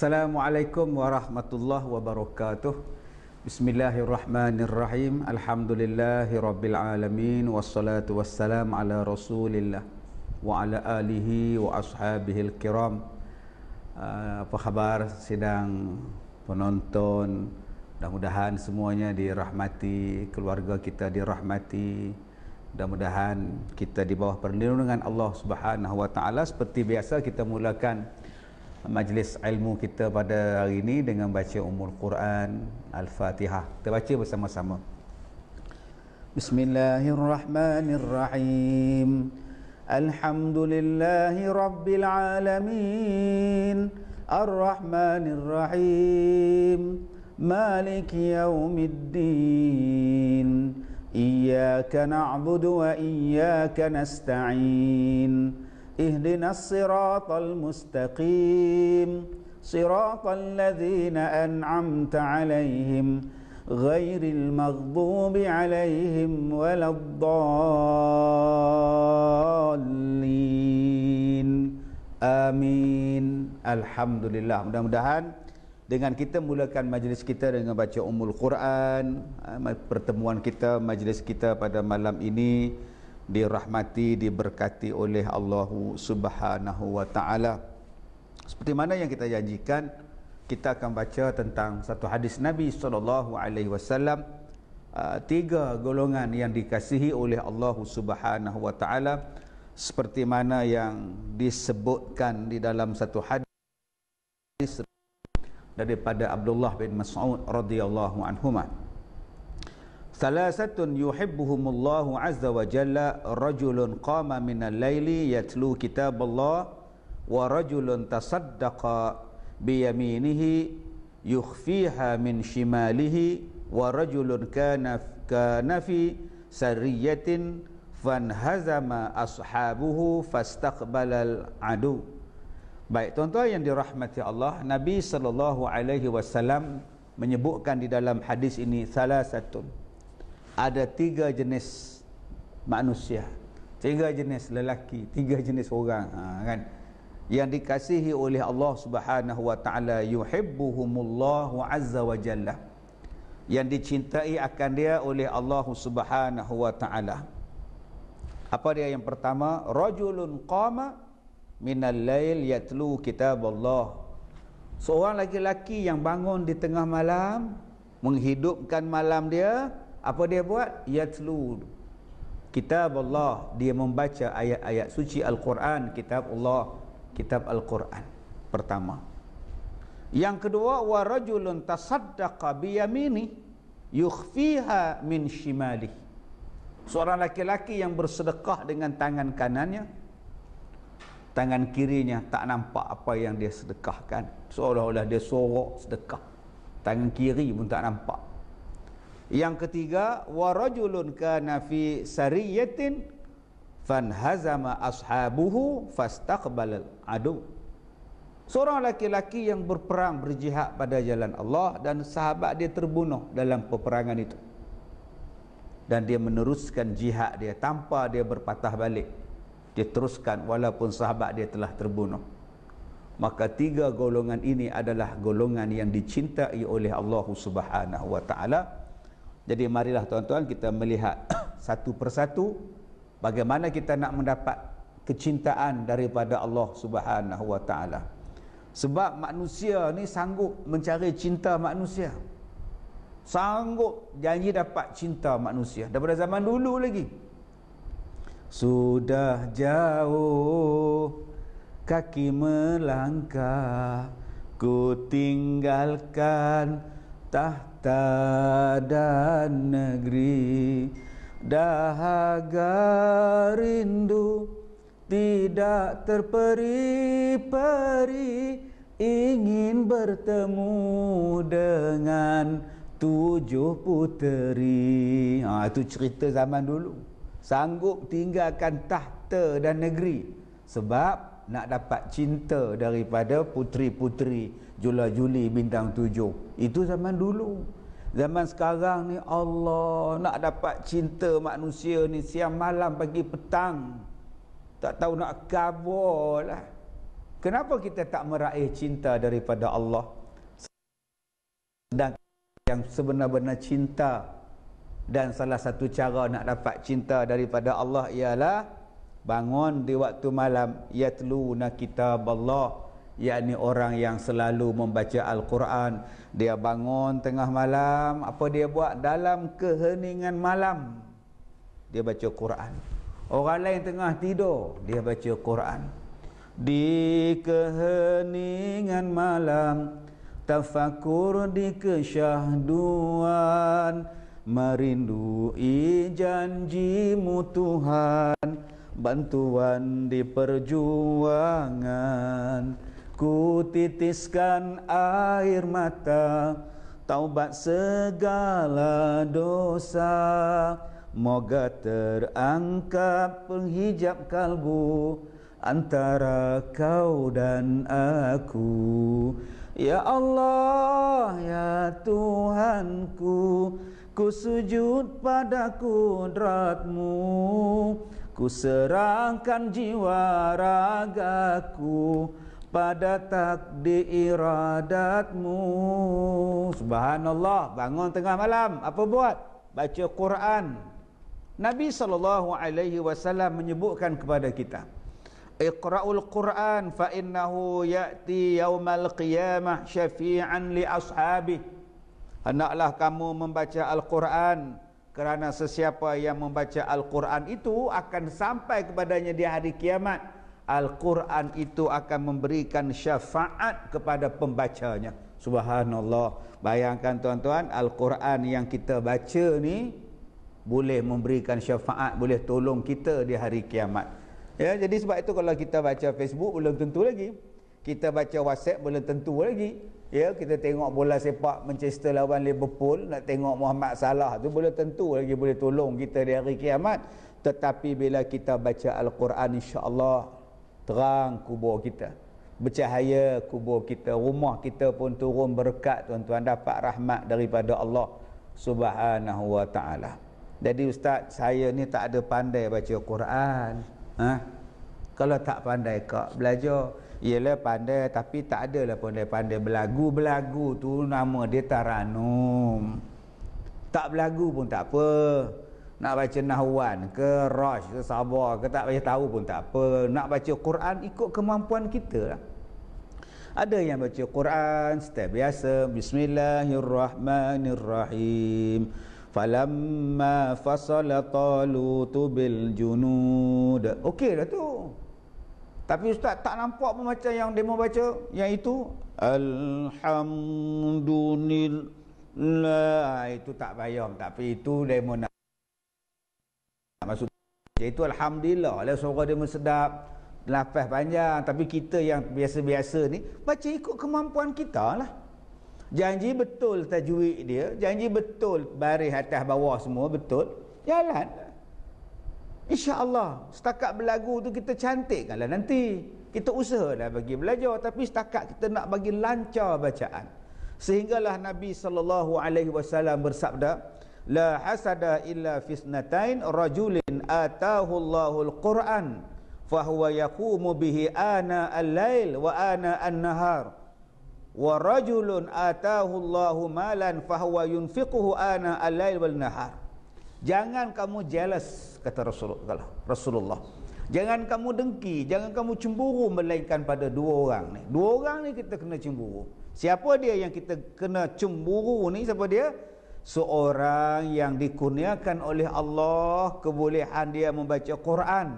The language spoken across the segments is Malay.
Assalamualaikum warahmatullahi wabarakatuh Bismillahirrahmanirrahim Alhamdulillahi rabbil alamin Wassalatu wassalam ala rasulillah Wa ala alihi wa ashabihi al-kiram ah, Apa khabar sidang penonton Mudah-mudahan semuanya dirahmati Keluarga kita dirahmati Mudah-mudahan kita di bawah perlindungan Allah subhanahu wa ta'ala Seperti biasa kita mulakan majlis ilmu kita pada hari ini dengan baca umur Quran Al-Fatihah. Kita baca bersama-sama. Bismillahirrahmanirrahim. Alhamdulillahi Rabbil Alamin. Ar-Rahmanirrahim. Malik Yawmiddin. Iyaka na'budu wa iyaka nasta'in. Iyaka nasta'in ihdinas siratal mustaqim siratal ladzina an'amta 'alaihim ghairil maghdubi 'alaihim waladdallin amin alhamdulillah mudah-mudahan dengan kita mulakan majlis kita dengan baca Ummul Quran, eh, pertemuan kita, majlis kita pada malam ini, dirahmati diberkati oleh Allah Subhanahu wa taala. Seperti mana yang kita janjikan, kita akan baca tentang satu hadis Nabi sallallahu alaihi wasallam uh, tiga golongan yang dikasihi oleh Allah Subhanahu wa taala seperti mana yang disebutkan di dalam satu hadis daripada Abdullah bin Mas'ud radhiyallahu anhu. Thalasatun yuhibbuhumullahu azza wa jalla Rajulun qama min al-Laili yatlu kitab Allah Wa rajulun tasaddaqa biyaminihi Yukhfiha min shimalihi Wa rajulun kana fi sariyatin Fanhazama ashabuhu fastaqbal al adu Baik tuan-tuan yang dirahmati Allah Nabi SAW menyebutkan di dalam hadis ini Thalasatun ada tiga jenis manusia tiga jenis lelaki tiga jenis orang ha, kan yang dikasihi oleh Allah Subhanahu wa taala wa azza wa jalla yang dicintai akan dia oleh Allah Subhanahu wa taala apa dia yang pertama rajulun qama min al lail yatlu kitab Allah seorang lelaki yang bangun di tengah malam menghidupkan malam dia apa dia buat? Yatlu Kitab Allah Dia membaca ayat-ayat suci Al-Quran Kitab Allah Kitab Al-Quran Pertama Yang kedua warajulun rajulun tasaddaqa biyamini Yukhfiha min shimali. Seorang laki-laki yang bersedekah dengan tangan kanannya Tangan kirinya tak nampak apa yang dia sedekahkan Seolah-olah dia sorok sedekah Tangan kiri pun tak nampak yang ketiga wa rajulun kana fi sariyatin fanhazama ashabuhu fastaqbal adu. Seorang lelaki yang berperang berjihad pada jalan Allah dan sahabat dia terbunuh dalam peperangan itu. Dan dia meneruskan jihad dia tanpa dia berpatah balik. Dia teruskan walaupun sahabat dia telah terbunuh. Maka tiga golongan ini adalah golongan yang dicintai oleh Allah Subhanahu wa taala. Jadi marilah tuan-tuan kita melihat satu persatu bagaimana kita nak mendapat kecintaan daripada Allah Subhanahu Wa Taala. Sebab manusia ni sanggup mencari cinta manusia. Sanggup janji dapat cinta manusia daripada zaman dulu lagi. Sudah jauh kaki melangkah ku tinggalkan tah harta dan negeri dahaga rindu tidak terperi-peri ingin bertemu dengan tujuh puteri ha, itu cerita zaman dulu sanggup tinggalkan tahta dan negeri sebab nak dapat cinta daripada puteri-puteri Jula Juli bintang tujuh Itu zaman dulu Zaman sekarang ni Allah nak dapat cinta manusia ni Siang malam pagi petang Tak tahu nak kabur lah Kenapa kita tak meraih cinta daripada Allah Sedang yang sebenar-benar cinta Dan salah satu cara nak dapat cinta daripada Allah ialah Bangun di waktu malam Yatluna kitab Allah Allah yakni orang yang selalu membaca al-Quran dia bangun tengah malam apa dia buat dalam keheningan malam dia baca Quran orang lain tengah tidur dia baca Quran di keheningan malam tafakur di kesyahduan merindui janjimu Tuhan bantuan di perjuangan Ku titiskan air mata Taubat segala dosa Moga terangkat penghijab kalbu Antara kau dan aku Ya Allah, Ya Tuhanku Ku sujud pada kudratmu Ku serangkan jiwa ragaku Ku serangkan jiwa ragaku pada takdir iradatmu Subhanallah bangun tengah malam apa buat baca Quran Nabi saw menyebutkan kepada kita Iqra'ul Quran fa innahu ya'ti yaumal qiyamah syafi'an li ashabi Hendaklah kamu membaca Al-Quran kerana sesiapa yang membaca Al-Quran itu akan sampai kepadanya di hari kiamat Al-Quran itu akan memberikan syafaat kepada pembacanya. Subhanallah. Bayangkan tuan-tuan, Al-Quran yang kita baca ni boleh memberikan syafaat, boleh tolong kita di hari kiamat. Ya, jadi sebab itu kalau kita baca Facebook belum tentu lagi. Kita baca WhatsApp belum tentu lagi. Ya, kita tengok bola sepak Manchester lawan Liverpool nak tengok Muhammad Salah tu belum tentu lagi boleh tolong kita di hari kiamat. Tetapi bila kita baca Al-Quran insya-Allah terang kubur kita bercahaya kubur kita rumah kita pun turun berkat tuan-tuan dapat rahmat daripada Allah subhanahu wa ta'ala jadi ustaz saya ni tak ada pandai baca Quran ha? kalau tak pandai kak belajar ialah pandai tapi tak adalah pandai-pandai belagu-belagu tu nama dia Taranum tak belagu pun tak apa nak baca nahwan ke rosh ke sabar ke tak payah tahu pun tak apa nak baca Quran ikut kemampuan kita lah. ada yang baca Quran setiap biasa bismillahirrahmanirrahim falamma fasala talutu bil junud okey dah tu tapi ustaz tak nampak pun macam yang demo baca yang itu alhamdulillah itu tak payah tapi itu demo Iaitu Alhamdulillah lah suara dia mesedap Lafaz panjang Tapi kita yang biasa-biasa ni Baca ikut kemampuan kita lah Janji betul tajwid dia Janji betul baris atas bawah semua Betul Jalan Insya Allah, Setakat berlagu tu kita cantikkan lah nanti Kita usahalah bagi belajar Tapi setakat kita nak bagi lancar bacaan Sehinggalah Nabi SAW bersabda La hasada illa fisnatain rajulin atahu Allahul Quran fahuwa yaqumu bihi ana al-lail wa ana an-nahar wa rajulun atahu Allahu malan fahuwa yunfiquhu ana al-lail wal nahar Jangan kamu jealous kata Rasulullah Rasulullah Jangan kamu dengki jangan kamu cemburu melainkan pada dua orang ni dua orang ni kita kena cemburu Siapa dia yang kita kena cemburu ni siapa dia seorang yang dikurniakan oleh Allah kebolehan dia membaca Quran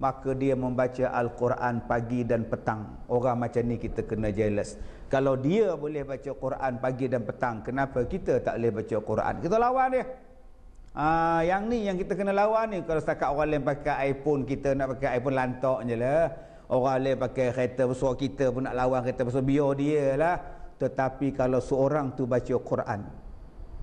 maka dia membaca Al-Quran pagi dan petang orang macam ni kita kena jealous kalau dia boleh baca Quran pagi dan petang kenapa kita tak boleh baca Quran kita lawan dia ha, yang ni yang kita kena lawan ni kalau setakat orang lain pakai iPhone kita nak pakai iPhone lantok je lah orang lain pakai kereta besar kita pun nak lawan kereta besar biar dia lah tetapi kalau seorang tu baca Quran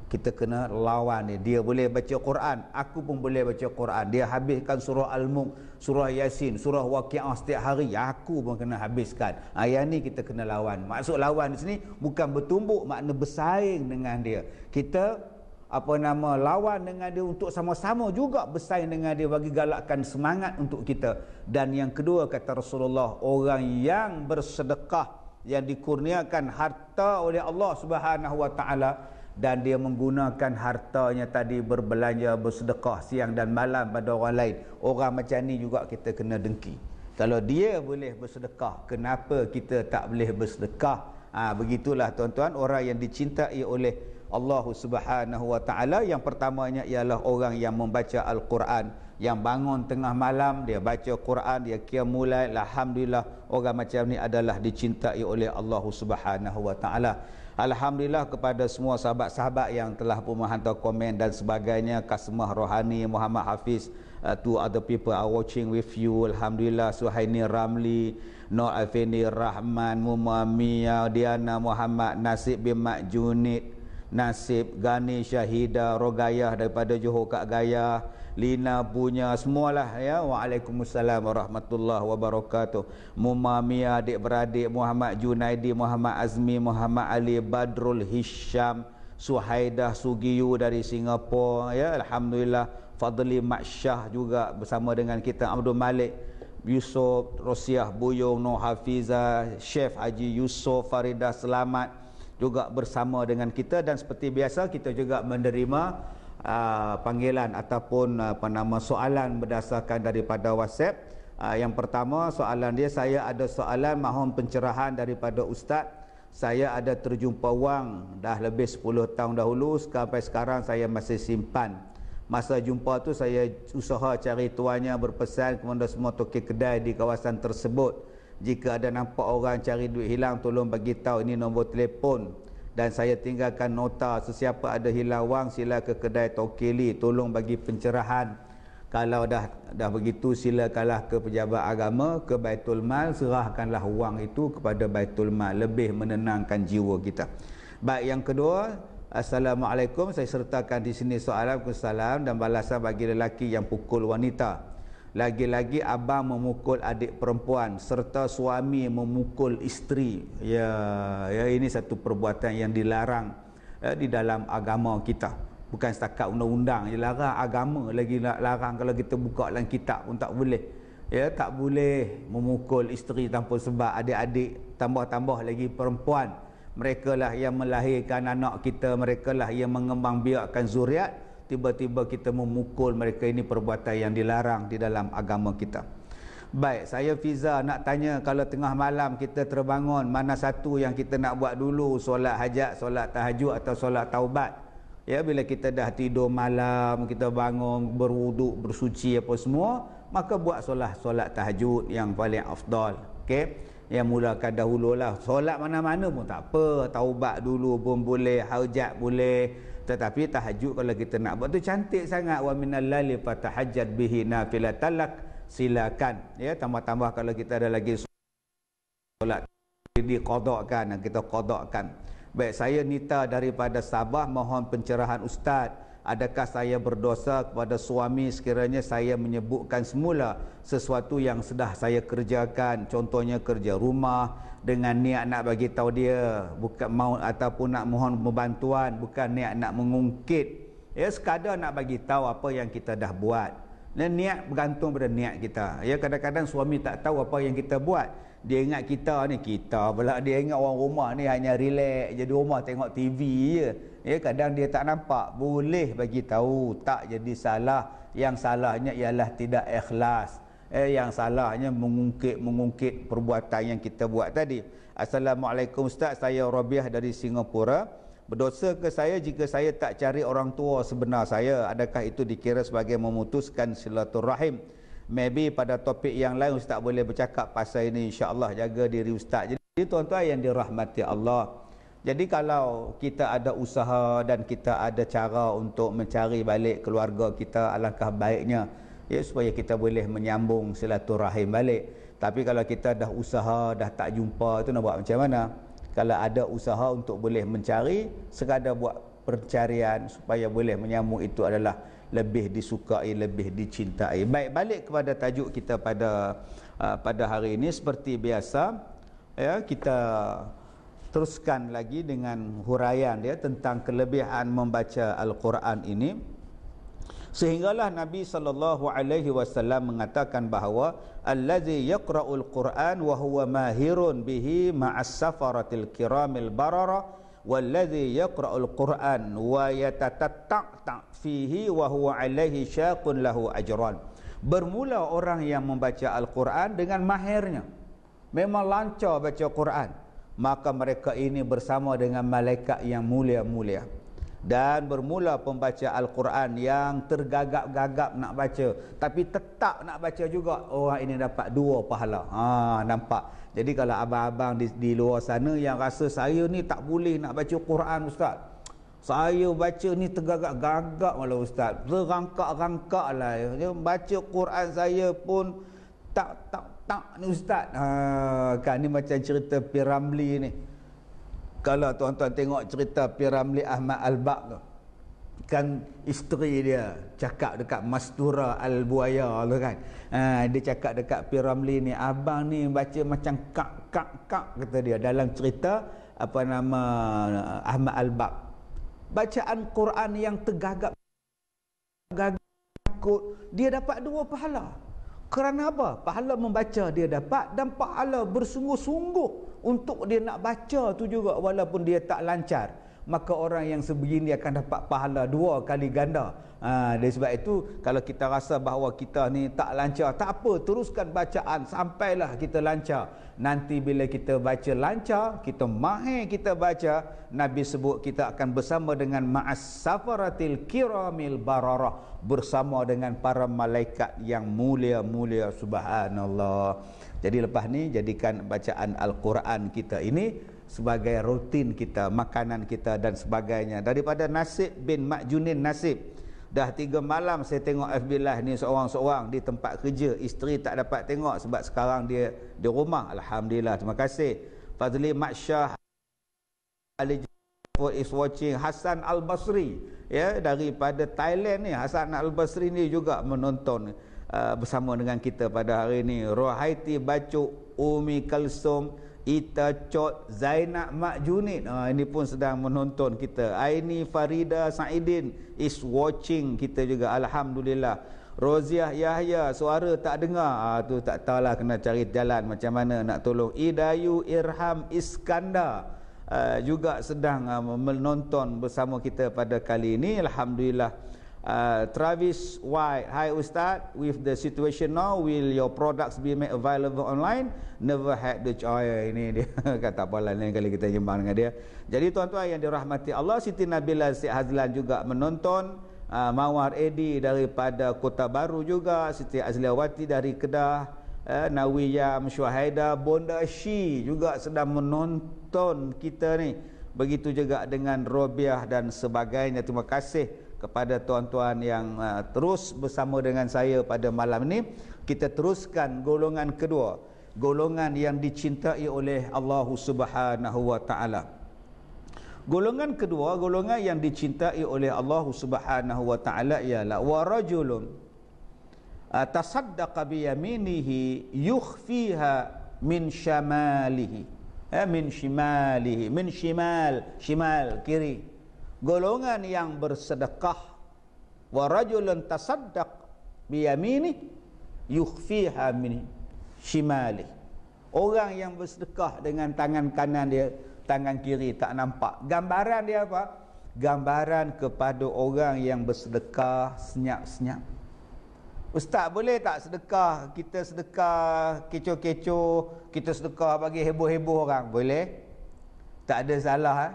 kita kena lawan dia dia boleh baca Quran aku pun boleh baca Quran dia habiskan surah al-mulk surah yasin surah waqiah setiap hari aku pun kena habiskan ayat ha, ni kita kena lawan maksud lawan di sini bukan bertumbuk makna bersaing dengan dia kita apa nama lawan dengan dia untuk sama-sama juga bersaing dengan dia bagi galakkan semangat untuk kita dan yang kedua kata Rasulullah orang yang bersedekah yang dikurniakan harta oleh Allah Subhanahu wa taala dan dia menggunakan hartanya tadi berbelanja bersedekah siang dan malam pada orang lain orang macam ni juga kita kena dengki kalau dia boleh bersedekah kenapa kita tak boleh bersedekah ha, begitulah tuan-tuan orang yang dicintai oleh Allah Subhanahu Wa Taala yang pertamanya ialah orang yang membaca Al-Quran yang bangun tengah malam dia baca al Quran dia kia mulai alhamdulillah orang macam ni adalah dicintai oleh Allah Subhanahu Wa Taala Alhamdulillah kepada semua sahabat-sahabat yang telah pun menghantar komen dan sebagainya Kasmah Rohani, Muhammad Hafiz uh, Two other people are watching with you Alhamdulillah Suhaini Ramli Nur Afendi Rahman Muma Diana Muhammad Nasib bin Mak Junid Nasib Gani Syahida Rogayah daripada Johor Kak Gayah Lina punya semualah ya. Waalaikumsalam warahmatullahi wabarakatuh. Mumami adik-beradik Muhammad Junaidi, Muhammad Azmi, Muhammad Ali, Badrul Hisham, Suhaidah Sugiyu dari Singapura ya. Alhamdulillah Fadli Maksyah juga bersama dengan kita Abdul Malik Yusof, Rosiah Buyung, Noh Hafiza, Chef Haji Yusof Farida Selamat juga bersama dengan kita dan seperti biasa kita juga menerima uh, panggilan ataupun uh, apa nama soalan berdasarkan daripada WhatsApp. Uh, yang pertama soalan dia saya ada soalan mohon pencerahan daripada ustaz. Saya ada terjumpa wang dah lebih 10 tahun dahulu sampai sekarang saya masih simpan. Masa jumpa tu saya usaha cari tuannya berpesan kepada semua toke kedai di kawasan tersebut. Jika ada nampak orang cari duit hilang tolong bagi tahu ini nombor telefon dan saya tinggalkan nota sesiapa ada hilang wang sila ke kedai Tokili, tolong bagi pencerahan kalau dah dah begitu sila kalah ke pejabat agama ke Baitul Mal serahkanlah wang itu kepada Baitul Mal lebih menenangkan jiwa kita baik yang kedua Assalamualaikum saya sertakan di sini soalan dan balasan bagi lelaki yang pukul wanita lagi-lagi abang memukul adik perempuan serta suami memukul isteri ya ya ini satu perbuatan yang dilarang ya, di dalam agama kita bukan setakat undang-undang dia larang agama lagi larang kalau kita buka dalam kitab pun tak boleh ya tak boleh memukul isteri tanpa sebab adik-adik tambah-tambah lagi perempuan mereka lah yang melahirkan anak kita Mereka lah yang mengembang biakkan zuriat tiba-tiba kita memukul mereka ini perbuatan yang dilarang di dalam agama kita. Baik, saya Fiza nak tanya kalau tengah malam kita terbangun mana satu yang kita nak buat dulu solat hajat, solat tahajud atau solat taubat? Ya bila kita dah tidur malam, kita bangun berwuduk, bersuci apa semua, maka buat solat solat tahajud yang paling afdal. Okey. Yang mula mulakan dahululah. Solat mana-mana pun tak apa, taubat dulu pun boleh, hajat boleh tetapi tahajud kalau kita nak buat tu cantik sangat wa minal lali fatahajjat bihi nafilatalak silakan ya tambah-tambah kalau kita ada lagi solat di qadakan kita qadakan baik saya Nita daripada Sabah mohon pencerahan ustaz adakah saya berdosa kepada suami sekiranya saya menyebutkan semula sesuatu yang sudah saya kerjakan contohnya kerja rumah dengan niat nak bagi tahu dia bukan mau ataupun nak mohon bantuan bukan niat nak mengungkit ya sekadar nak bagi tahu apa yang kita dah buat dan niat bergantung pada niat kita ya kadang-kadang suami tak tahu apa yang kita buat dia ingat kita ni kita pula dia ingat orang rumah ni hanya relax jadi rumah tengok TV je ya kadang dia tak nampak boleh bagi tahu tak jadi salah yang salahnya ialah tidak ikhlas eh yang salahnya mengungkit-mengungkit perbuatan yang kita buat tadi assalamualaikum ustaz saya Rabiah dari Singapura berdosa ke saya jika saya tak cari orang tua sebenar saya adakah itu dikira sebagai memutuskan silaturahim maybe pada topik yang lain ustaz boleh bercakap pasal ini insyaallah jaga diri ustaz jadi tuan-tuan yang dirahmati Allah jadi kalau kita ada usaha dan kita ada cara untuk mencari balik keluarga kita alangkah baiknya ya supaya kita boleh menyambung silaturahim balik. Tapi kalau kita dah usaha dah tak jumpa itu nak buat macam mana? Kalau ada usaha untuk boleh mencari sekadar buat pencarian supaya boleh menyambung itu adalah lebih disukai lebih dicintai. Baik balik kepada tajuk kita pada uh, pada hari ini seperti biasa ya kita teruskan lagi dengan huraian dia tentang kelebihan membaca al-Quran ini sehinggalah Nabi sallallahu alaihi wasallam mengatakan bahawa allazi yaqra'ul Quran wa huwa mahirun bihi ma'as safaratil kiramil barara والذي يقرأ القرآن ويتتتع فيه وهو عليه شاق له أجران bermula orang yang membaca Al-Quran dengan mahirnya memang lancar baca Quran maka mereka ini bersama dengan malaikat yang mulia-mulia dan bermula pembaca Al-Quran yang tergagap-gagap nak baca tapi tetap nak baca juga orang ini dapat dua pahala ha, nampak jadi kalau abang-abang di, di luar sana yang rasa saya ni tak boleh nak baca al Quran Ustaz saya baca ni tergagap-gagap malah Ustaz terangkak-rangkak lah ya. baca Quran saya pun tak tak tak ni ustaz ha, kan ni macam cerita Piramli ni kalau tuan-tuan tengok cerita Piramli Ahmad Al-Bak tu kan isteri dia cakap dekat Mastura Al-Buaya tu kan ha, dia cakap dekat Piramli ni abang ni baca macam kak kak kak kata dia dalam cerita apa nama Ahmad Al-Bak bacaan Quran yang tergagap gagap takut dia dapat dua pahala kerana apa? Pahala membaca dia dapat dan pahala bersungguh-sungguh untuk dia nak baca tu juga walaupun dia tak lancar maka orang yang sebegini akan dapat pahala dua kali ganda. Ha, dari sebab itu, kalau kita rasa bahawa kita ni tak lancar, tak apa, teruskan bacaan, sampailah kita lancar. Nanti bila kita baca lancar, kita mahir kita baca, Nabi sebut kita akan bersama dengan ma'as safaratil kiramil bararah. Bersama dengan para malaikat yang mulia-mulia subhanallah. Jadi lepas ni jadikan bacaan Al-Quran kita ini sebagai rutin kita, makanan kita dan sebagainya. Daripada Nasib bin Makjunin Nasib. Dah tiga malam saya tengok FB Live ni seorang-seorang di tempat kerja. Isteri tak dapat tengok sebab sekarang dia di rumah. Alhamdulillah. Terima kasih. Fazli Maksyah. Ali Jafur is watching. Hasan Al-Basri. Ya, daripada Thailand ni. Hasan Al-Basri ni juga menonton uh, bersama dengan kita pada hari ini. Rohaiti Bacuk. Umi Umi Kalsum. Ita Cot Zainab Mak Junid ha, ah, Ini pun sedang menonton kita Aini Farida Saidin Is watching kita juga Alhamdulillah Roziah Yahya Suara tak dengar ha, tu tak tahulah kena cari jalan Macam mana nak tolong Idayu Irham Iskandar Uh, juga sedang uh, menonton bersama kita pada kali ini Alhamdulillah uh, Travis White. Hi Ustaz, with the situation now, will your products be made available online? Never had the joy. Ini dia kata apa lain kali kita jumpa dengan dia. Jadi tuan-tuan yang dirahmati Allah, Siti Nabila Siti Hazlan juga menonton. Uh, Mawar Edi daripada Kota Baru juga Siti Azliawati dari Kedah uh, Nawiyam Syuhaida Bonda Shi juga sedang menonton kita ni Begitu juga dengan Robiah dan sebagainya Terima kasih kepada tuan-tuan yang uh, terus bersama dengan saya pada malam ini kita teruskan golongan kedua golongan yang dicintai oleh Allah Subhanahu wa taala golongan kedua golongan yang dicintai oleh Allah Subhanahu wa taala ialah warajulun uh, tasaddaqa bi yaminihi yukhfiha min shimalihi eh, min shimalihi min shimal shimal kiri golongan yang bersedekah wa rajulun tasaddaq bi yamini yukhfiha min shimali orang yang bersedekah dengan tangan kanan dia tangan kiri tak nampak gambaran dia apa gambaran kepada orang yang bersedekah senyap-senyap Ustaz boleh tak sedekah Kita sedekah kecoh-kecoh Kita sedekah bagi heboh-heboh orang Boleh Tak ada salah eh?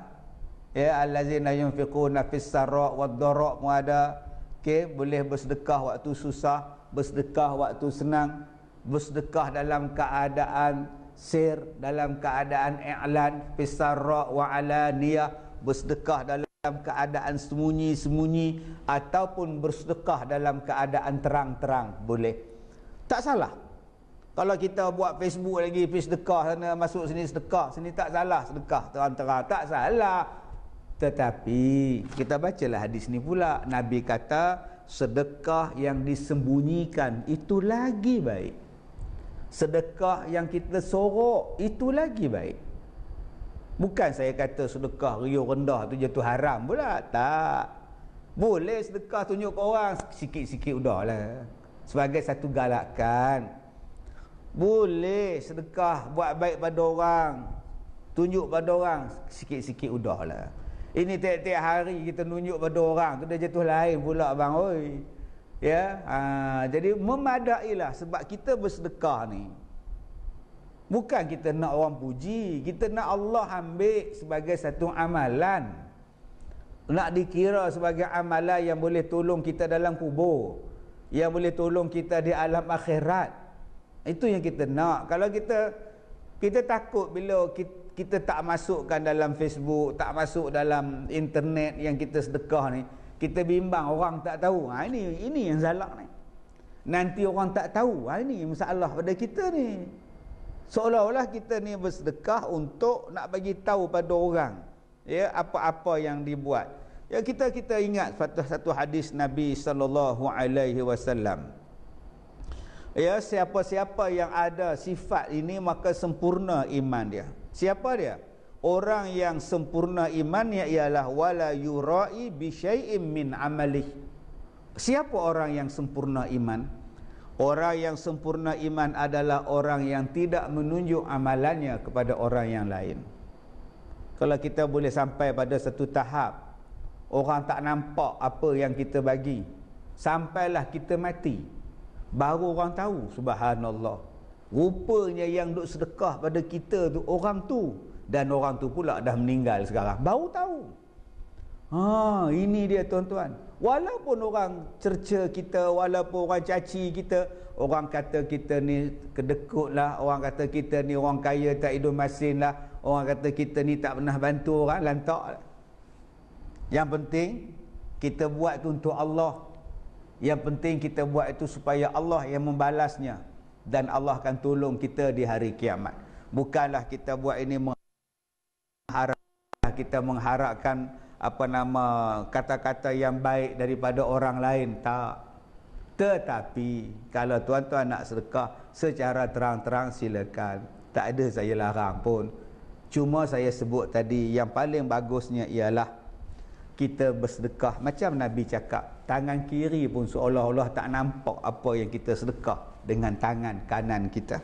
ya allazina yunfiquna fis sarra wad dara mu ada okey boleh bersedekah waktu susah bersedekah waktu senang bersedekah dalam keadaan sir dalam keadaan i'lan fis sarra wa alaniyah bersedekah dalam keadaan sembunyi-sembunyi ataupun bersedekah dalam keadaan terang-terang boleh tak salah kalau kita buat Facebook lagi, pergi sedekah sana, masuk sini sedekah. Sini tak salah sedekah terang-terang. Tak salah. Tetapi kita bacalah hadis ni pula Nabi kata sedekah yang disembunyikan itu lagi baik Sedekah yang kita sorok itu lagi baik Bukan saya kata sedekah riuh rendah tu jatuh haram pula Tak Boleh sedekah tunjuk orang sikit-sikit udahlah Sebagai satu galakan Boleh sedekah buat baik pada orang Tunjuk pada orang sikit-sikit udahlah ini tiap-tiap hari kita nunjuk pada orang tu dia jatuh lain pula bang oi. Ya. Ha, jadi memadailah sebab kita bersedekah ni. Bukan kita nak orang puji, kita nak Allah ambil sebagai satu amalan. Nak dikira sebagai amalan yang boleh tolong kita dalam kubur. Yang boleh tolong kita di alam akhirat. Itu yang kita nak. Kalau kita kita takut bila kita kita tak masukkan dalam Facebook, tak masuk dalam internet yang kita sedekah ni, kita bimbang orang tak tahu. Ha ini ini yang salah ni. Nanti orang tak tahu. Ha ini masalah pada kita ni. Seolah-olah kita ni bersedekah untuk nak bagi tahu pada orang ya apa-apa yang dibuat. Ya kita kita ingat satu, satu hadis Nabi sallallahu alaihi wasallam. Ya siapa-siapa yang ada sifat ini maka sempurna iman dia. Siapa dia? Orang yang sempurna imannya ialah wala yura'i bi syai'im min amalih. Siapa orang yang sempurna iman? Orang yang sempurna iman adalah orang yang tidak menunjuk amalannya kepada orang yang lain. Kalau kita boleh sampai pada satu tahap orang tak nampak apa yang kita bagi sampailah kita mati baru orang tahu subhanallah Rupanya yang duk sedekah pada kita tu orang tu dan orang tu pula dah meninggal sekarang. Baru tahu. Ha, ini dia tuan-tuan. Walaupun orang cerca kita, walaupun orang caci kita, orang kata kita ni kedekut lah, orang kata kita ni orang kaya tak hidup masin lah, orang kata kita ni tak pernah bantu orang, lantak lah. Yang penting, kita buat itu untuk Allah. Yang penting kita buat itu supaya Allah yang membalasnya dan Allah akan tolong kita di hari kiamat. Bukanlah kita buat ini mengharap kita mengharapkan apa nama kata-kata yang baik daripada orang lain tak. Tetapi kalau tuan-tuan nak sedekah secara terang-terang silakan. Tak ada saya larang pun. Cuma saya sebut tadi yang paling bagusnya ialah kita bersedekah macam Nabi cakap tangan kiri pun seolah-olah tak nampak apa yang kita sedekah dengan tangan kanan kita.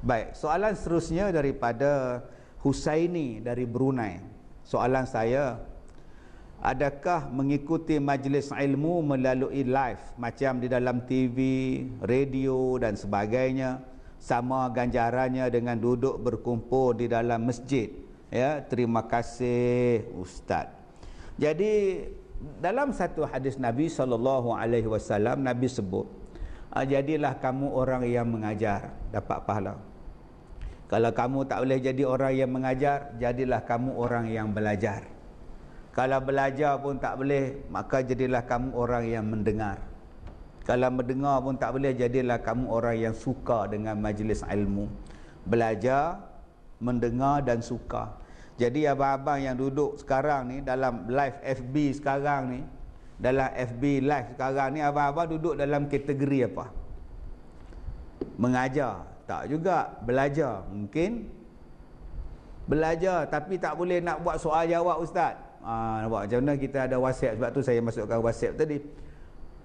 Baik, soalan seterusnya daripada Husaini dari Brunei. Soalan saya, adakah mengikuti majlis ilmu melalui live macam di dalam TV, radio dan sebagainya sama ganjarannya dengan duduk berkumpul di dalam masjid? Ya, terima kasih ustaz. Jadi dalam satu hadis Nabi saw. Nabi sebut Ah, jadilah kamu orang yang mengajar dapat pahala kalau kamu tak boleh jadi orang yang mengajar jadilah kamu orang yang belajar kalau belajar pun tak boleh maka jadilah kamu orang yang mendengar kalau mendengar pun tak boleh jadilah kamu orang yang suka dengan majlis ilmu belajar mendengar dan suka jadi abang-abang yang duduk sekarang ni dalam live FB sekarang ni dalam FB live sekarang ni abang-abang duduk dalam kategori apa? Mengajar. Tak juga. Belajar. Mungkin. Belajar. Tapi tak boleh nak buat soal jawab ustaz. Ha, nampak macam mana kita ada whatsapp. Sebab tu saya masukkan whatsapp tadi.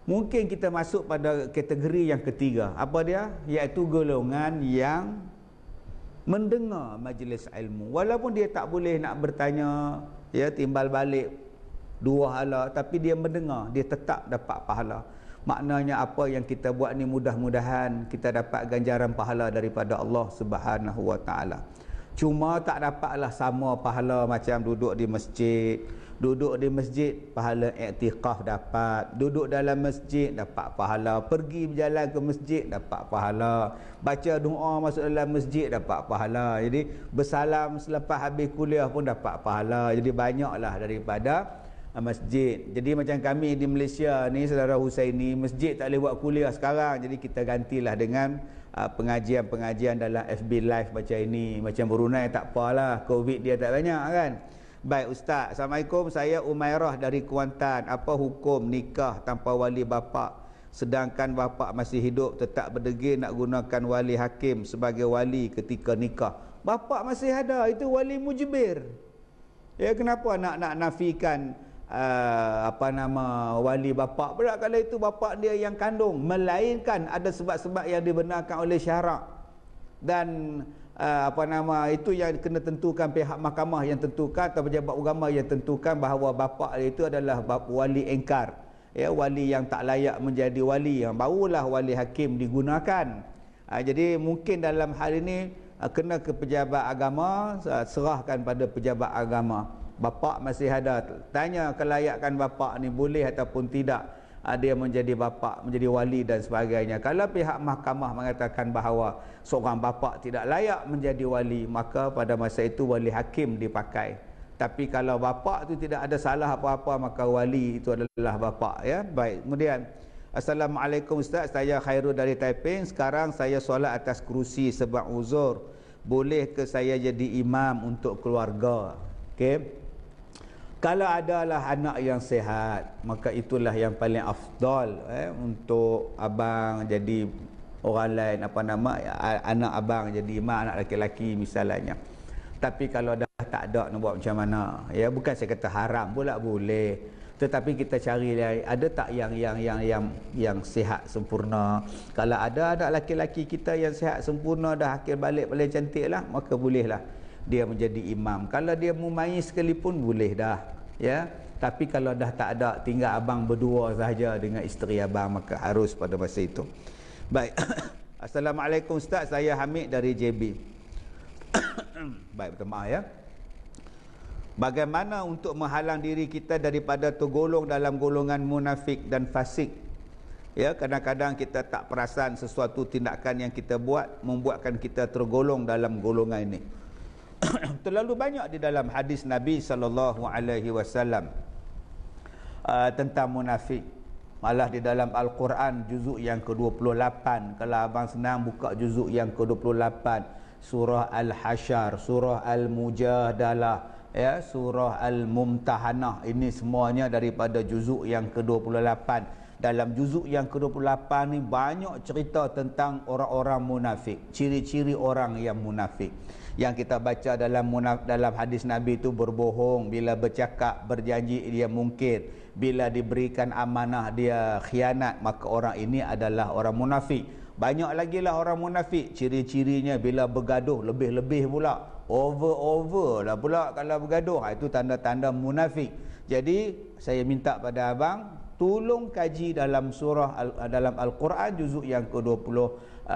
Mungkin kita masuk pada kategori yang ketiga. Apa dia? Iaitu golongan yang mendengar majlis ilmu. Walaupun dia tak boleh nak bertanya. Ya, timbal balik dua hala tapi dia mendengar dia tetap dapat pahala maknanya apa yang kita buat ni mudah-mudahan kita dapat ganjaran pahala daripada Allah Subhanahu wa taala cuma tak dapatlah sama pahala macam duduk di masjid duduk di masjid pahala iktikaf dapat duduk dalam masjid dapat pahala pergi berjalan ke masjid dapat pahala baca doa masuk dalam masjid dapat pahala jadi bersalam selepas habis kuliah pun dapat pahala jadi banyaklah daripada Ah, masjid. Jadi macam kami di Malaysia ni saudara Husaini masjid tak boleh buat kuliah sekarang. Jadi kita gantilah dengan ah, pengajian-pengajian dalam FB live macam ini. Macam Brunei tak apalah. Covid dia tak banyak kan. Baik ustaz. Assalamualaikum. Saya Umairah dari Kuantan. Apa hukum nikah tanpa wali bapa sedangkan bapa masih hidup tetap berdegil nak gunakan wali hakim sebagai wali ketika nikah? Bapa masih ada. Itu wali mujibir. Ya kenapa nak nak nafikan uh, apa nama wali bapak pula kalau itu bapak dia yang kandung melainkan ada sebab-sebab yang dibenarkan oleh syarak dan uh, apa nama itu yang kena tentukan pihak mahkamah yang tentukan atau pejabat agama yang tentukan bahawa bapak itu adalah bapak wali engkar ya wali yang tak layak menjadi wali yang barulah wali hakim digunakan uh, jadi mungkin dalam hal ini kena ke pejabat agama serahkan pada pejabat agama Bapa masih ada tanya kelayakan bapa ni boleh ataupun tidak ah, dia menjadi bapa menjadi wali dan sebagainya. Kalau pihak mahkamah mengatakan bahawa seorang bapa tidak layak menjadi wali, maka pada masa itu wali hakim dipakai. Tapi kalau bapa itu tidak ada salah apa-apa, maka wali itu adalah bapa Ya? Baik, kemudian. Assalamualaikum Ustaz, saya Khairul dari Taiping. Sekarang saya solat atas kerusi sebab uzur. Boleh ke saya jadi imam untuk keluarga? Okey kalau adalah anak yang sehat maka itulah yang paling afdal eh, untuk abang jadi orang lain apa nama anak abang jadi imam anak lelaki misalnya tapi kalau dah tak ada nak buat macam mana ya bukan saya kata haram pula boleh tetapi kita cari ada tak yang yang yang yang yang sihat sempurna kalau ada anak laki-laki kita yang sihat sempurna dah akhir balik paling cantiklah maka bolehlah dia menjadi imam kalau dia mumayyiz sekalipun boleh dah ya tapi kalau dah tak ada tinggal abang berdua sahaja dengan isteri abang maka harus pada masa itu baik assalamualaikum ustaz saya Hamid dari JB baik terima ya bagaimana untuk menghalang diri kita daripada tergolong dalam golongan munafik dan fasik Ya, kadang-kadang kita tak perasan sesuatu tindakan yang kita buat membuatkan kita tergolong dalam golongan ini. terlalu banyak di dalam hadis Nabi sallallahu alaihi wasallam uh, tentang munafik. Malah di dalam Al-Quran juzuk yang ke-28. Kalau abang senang buka juzuk yang ke-28 surah Al-Hashar, surah Al-Mujadalah, ya, surah Al-Mumtahanah. Ini semuanya daripada juzuk yang ke-28 dalam juzuk yang ke-28 ni banyak cerita tentang orang-orang munafik ciri-ciri orang yang munafik yang kita baca dalam dalam hadis Nabi itu berbohong bila bercakap berjanji dia mungkin bila diberikan amanah dia khianat maka orang ini adalah orang munafik banyak lagi lah orang munafik ciri-cirinya bila bergaduh lebih-lebih pula over-over lah pula kalau bergaduh ha, itu tanda-tanda munafik jadi saya minta pada abang tolong kaji dalam surah eh, dalam al-Quran juzuk yang ke-28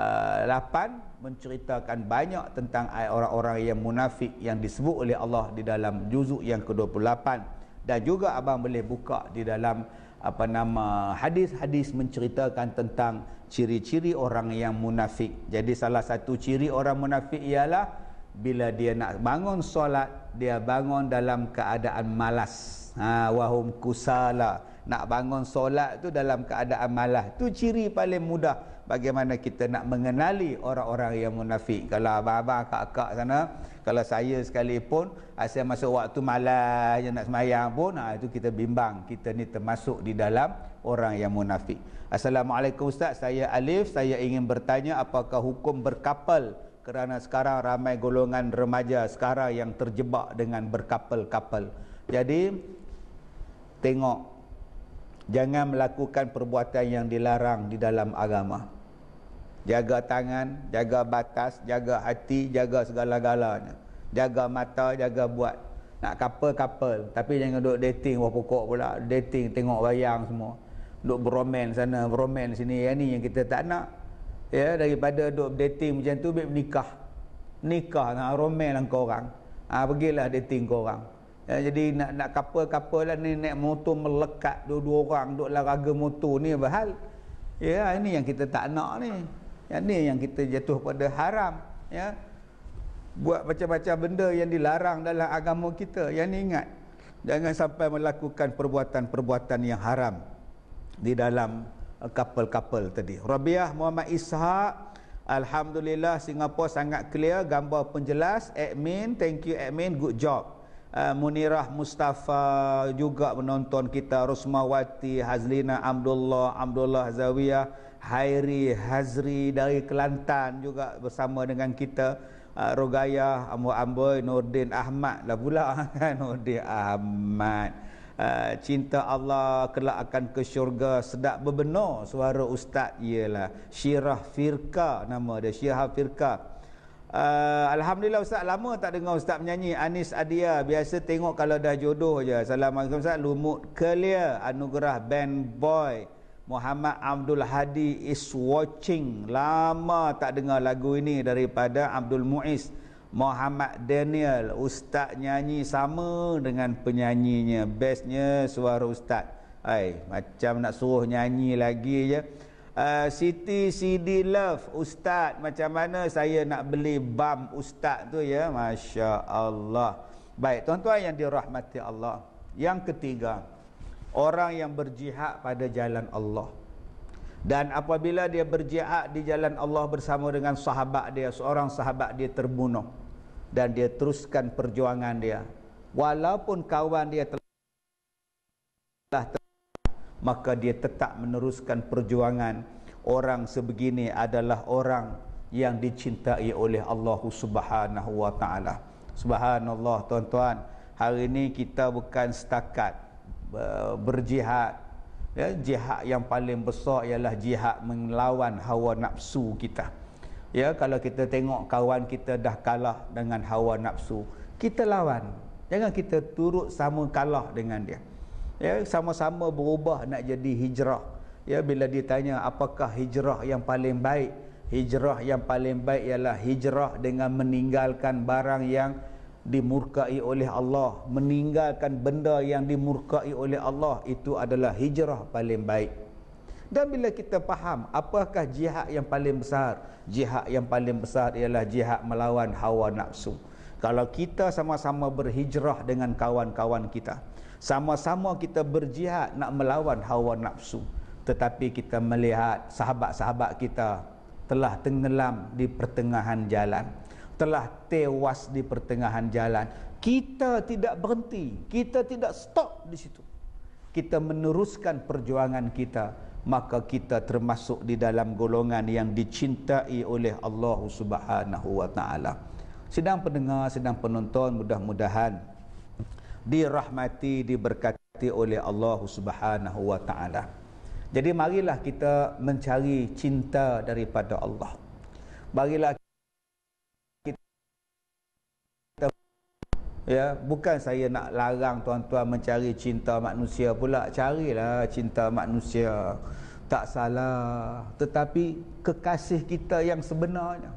eh, menceritakan banyak tentang eh, orang-orang yang munafik yang disebut oleh Allah di dalam juzuk yang ke-28 dan juga abang boleh buka di dalam apa nama hadis-hadis menceritakan tentang ciri-ciri orang yang munafik. Jadi salah satu ciri orang munafik ialah bila dia nak bangun solat dia bangun dalam keadaan malas ha wahum kusala nak bangun solat tu dalam keadaan malas tu ciri paling mudah bagaimana kita nak mengenali orang-orang yang munafik kalau abang-abang kakak sana kalau saya sekalipun asal masuk waktu malas je nak semayang pun ha, itu kita bimbang kita ni termasuk di dalam orang yang munafik Assalamualaikum Ustaz saya Alif saya ingin bertanya apakah hukum berkapal kerana sekarang ramai golongan remaja sekarang yang terjebak dengan berkapal-kapal jadi tengok jangan melakukan perbuatan yang dilarang di dalam agama jaga tangan jaga batas jaga hati jaga segala-galanya jaga mata jaga buat nak couple-couple tapi jangan duduk dating wah pokok pula dating tengok bayang semua duduk beromen sana beromen sini yang ni yang kita tak nak ya daripada duduk dating macam tu baik nikah nikah nak romen lah korang ha, ah, pergilah dating korang Ya, jadi nak nak kapal-kapal lah ni naik motor melekat dua-dua orang duduk laraga motor ni bahal. Ya ini yang kita tak nak ni. Yang ni yang kita jatuh pada haram ya. Buat macam-macam benda yang dilarang dalam agama kita. Yang ni ingat jangan sampai melakukan perbuatan-perbuatan yang haram di dalam eh, kapal-kapal tadi. Rabiah Muhammad Ishaq Alhamdulillah Singapura sangat clear gambar penjelas admin thank you admin good job uh, Munirah Mustafa juga menonton kita Rosmawati Hazlina Abdullah Abdullah Zawiyah Hairi Hazri dari Kelantan juga bersama dengan kita uh, eh, Rogayah Amu Amboy Nordin, Ahmad lah pula kan, Nordin Ahmad uh, Cinta Allah kelak akan ke syurga sedap berbenar suara ustaz ialah Syirah Firka nama dia Syirah Firka Uh, Alhamdulillah Ustaz lama tak dengar Ustaz menyanyi Anis Adia Biasa tengok kalau dah jodoh je Assalamualaikum Ustaz Lumut kelia Anugerah band boy Muhammad Abdul Hadi is watching Lama tak dengar lagu ini Daripada Abdul Muiz Muhammad Daniel Ustaz nyanyi sama dengan penyanyinya Bestnya suara Ustaz Hai, Macam nak suruh nyanyi lagi je ya uh, ah, CD Love Ustaz macam mana saya nak beli bam Ustaz tu ya Masya Allah Baik tuan-tuan yang dirahmati Allah Yang ketiga Orang yang berjihad pada jalan Allah Dan apabila dia berjihad di jalan Allah bersama dengan sahabat dia Seorang sahabat dia terbunuh Dan dia teruskan perjuangan dia Walaupun kawan dia telah maka dia tetap meneruskan perjuangan orang sebegini adalah orang yang dicintai oleh Allah Subhanahu wa taala. Subhanallah tuan-tuan, hari ini kita bukan setakat berjihad. Ya, jihad yang paling besar ialah jihad melawan hawa nafsu kita. Ya, kalau kita tengok kawan kita dah kalah dengan hawa nafsu, kita lawan. Jangan kita turut sama kalah dengan dia ya sama-sama berubah nak jadi hijrah ya bila ditanya apakah hijrah yang paling baik hijrah yang paling baik ialah hijrah dengan meninggalkan barang yang dimurkai oleh Allah meninggalkan benda yang dimurkai oleh Allah itu adalah hijrah paling baik dan bila kita faham apakah jihad yang paling besar jihad yang paling besar ialah jihad melawan hawa nafsu kalau kita sama-sama berhijrah dengan kawan-kawan kita. Sama-sama kita berjihad nak melawan hawa nafsu. Tetapi kita melihat sahabat-sahabat kita telah tenggelam di pertengahan jalan. Telah tewas di pertengahan jalan. Kita tidak berhenti. Kita tidak stop di situ. Kita meneruskan perjuangan kita. Maka kita termasuk di dalam golongan yang dicintai oleh Allah Subhanahu SWT. Sedang pendengar, sedang penonton, mudah-mudahan dirahmati diberkati oleh Allah Subhanahu wa taala. Jadi marilah kita mencari cinta daripada Allah. Marilah kita ya, bukan saya nak larang tuan-tuan mencari cinta manusia pula. Carilah cinta manusia. Tak salah, tetapi kekasih kita yang sebenarnya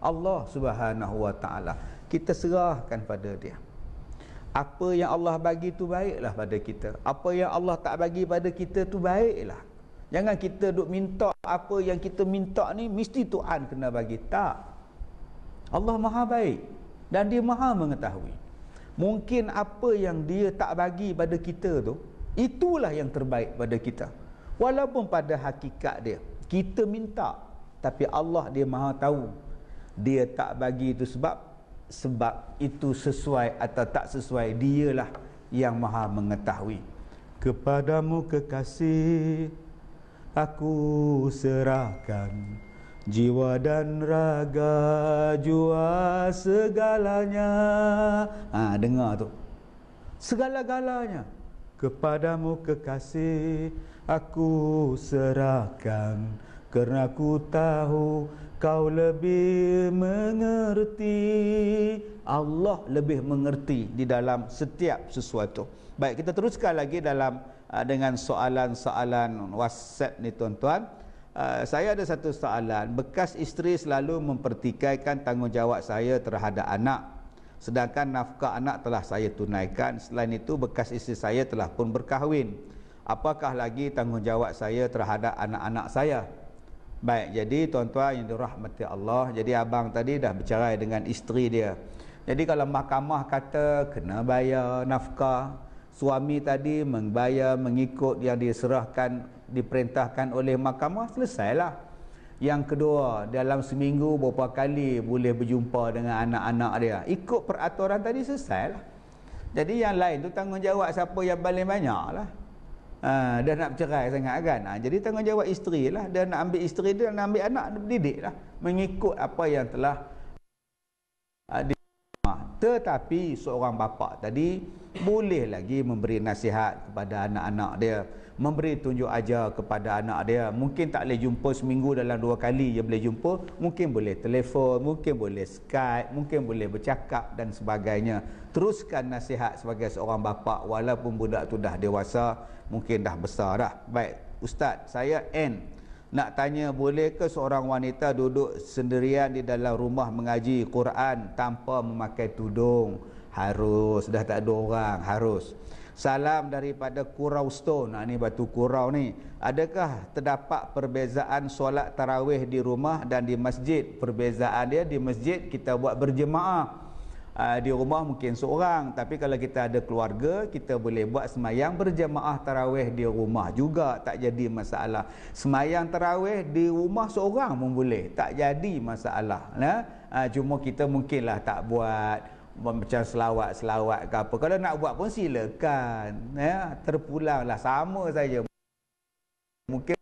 Allah Subhanahu wa taala. Kita serahkan pada Dia apa yang Allah bagi tu baiklah pada kita. Apa yang Allah tak bagi pada kita tu baiklah. Jangan kita duk minta apa yang kita minta ni mesti Tuhan kena bagi tak. Allah Maha baik dan dia Maha mengetahui. Mungkin apa yang dia tak bagi pada kita tu itulah yang terbaik pada kita. Walaupun pada hakikat dia kita minta tapi Allah dia Maha tahu. Dia tak bagi itu sebab sebab itu sesuai atau tak sesuai dialah yang maha mengetahui kepadamu kekasih aku serahkan jiwa dan raga jua segalanya ha, dengar tu segala-galanya kepadamu kekasih aku serahkan kerana ku tahu kau lebih mengerti Allah lebih mengerti di dalam setiap sesuatu Baik kita teruskan lagi dalam uh, dengan soalan-soalan whatsapp ni tuan-tuan uh, Saya ada satu soalan Bekas isteri selalu mempertikaikan tanggungjawab saya terhadap anak Sedangkan nafkah anak telah saya tunaikan Selain itu bekas isteri saya telah pun berkahwin Apakah lagi tanggungjawab saya terhadap anak-anak saya? Baik, jadi tuan-tuan yang dirahmati Allah, jadi abang tadi dah bercerai dengan isteri dia. Jadi kalau mahkamah kata kena bayar nafkah, suami tadi membayar mengikut yang diserahkan, diperintahkan oleh mahkamah, selesailah. Yang kedua, dalam seminggu berapa kali boleh berjumpa dengan anak-anak dia. Ikut peraturan tadi selesailah. Jadi yang lain tu tanggungjawab siapa yang paling banyak lah. Ha, dah nak bercerai sangat kan ha, jadi tanggungjawab isteri lah dia nak ambil isteri dia nak ambil anak dia didik lah mengikut apa yang telah ha, di tetapi seorang bapa tadi boleh lagi memberi nasihat kepada anak-anak dia memberi tunjuk ajar kepada anak dia mungkin tak boleh jumpa seminggu dalam dua kali dia boleh jumpa mungkin boleh telefon mungkin boleh skype mungkin boleh bercakap dan sebagainya teruskan nasihat sebagai seorang bapa walaupun budak tu dah dewasa mungkin dah besar dah baik ustaz saya N nak tanya boleh ke seorang wanita duduk sendirian di dalam rumah mengaji Quran tanpa memakai tudung harus dah tak ada orang harus Salam daripada Kurau Stone. Ha, ini batu kurau ni. Adakah terdapat perbezaan solat tarawih di rumah dan di masjid? Perbezaan dia di masjid kita buat berjemaah. Ha, di rumah mungkin seorang. Tapi kalau kita ada keluarga, kita boleh buat semayang berjemaah tarawih di rumah juga. Tak jadi masalah. Semayang tarawih di rumah seorang pun boleh. Tak jadi masalah. Nah, ya. Ha, cuma kita mungkinlah tak buat macam selawat-selawat ke apa. Kalau nak buat pun silakan. Ya, lah, sama saja. Mungkin